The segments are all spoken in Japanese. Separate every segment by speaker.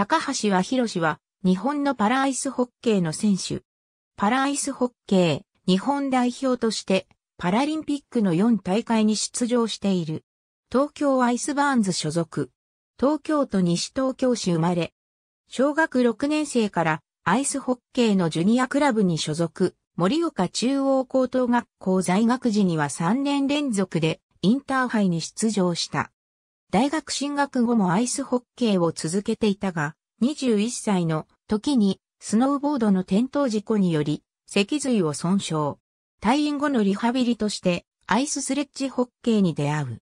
Speaker 1: 高橋は博士は、日本のパラアイスホッケーの選手。パラアイスホッ
Speaker 2: ケー、日本代表として、パラリンピックの4大会に出場している。東京アイスバーンズ所属。東京都西東京市生まれ。小学6年生からアイスホッケーのジュニアクラブに所属。盛岡中央高等学校在学時には3年連続でインターハイに出場した。大学進学後もアイスホッケーを続けていたが、21歳の時にスノーボードの転倒事故により、脊髄を損傷。退院後のリハビリとしてアイススレッジホッケーに出会う。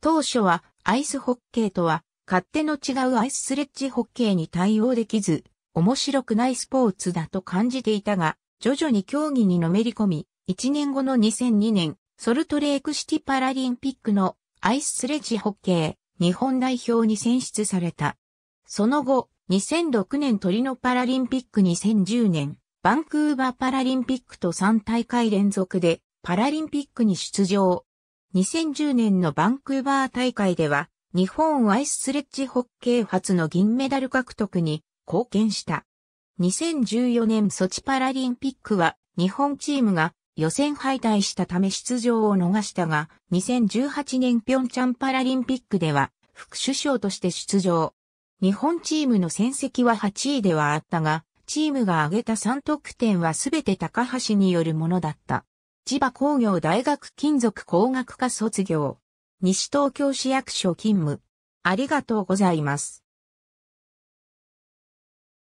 Speaker 2: 当初はアイスホッケーとは勝手の違うアイススレッジホッケーに対応できず、面白くないスポーツだと感じていたが、徐々に競技にのめり込み、1年後の2002年、ソルトレークシティパラリンピックのアイススレッジホッケー日本代表に選出された。その後、2006年トリノパラリンピック2010年、バンクーバーパラリンピックと3大会連続でパラリンピックに出場。2010年のバンクーバー大会では、日本アイススレッジホッケー初の銀メダル獲得に貢献した。2014年ソチパラリンピックは日本チームが予選敗退したため出場を逃したが、2018年ピョンチャンパラリンピックでは副首相として出場。日本チームの戦績は8位ではあったが、チームが挙げた3得点はすべて高橋によるものだった。千葉工業大学金属工学科卒業。
Speaker 1: 西東京市役所勤務。ありがとうございます。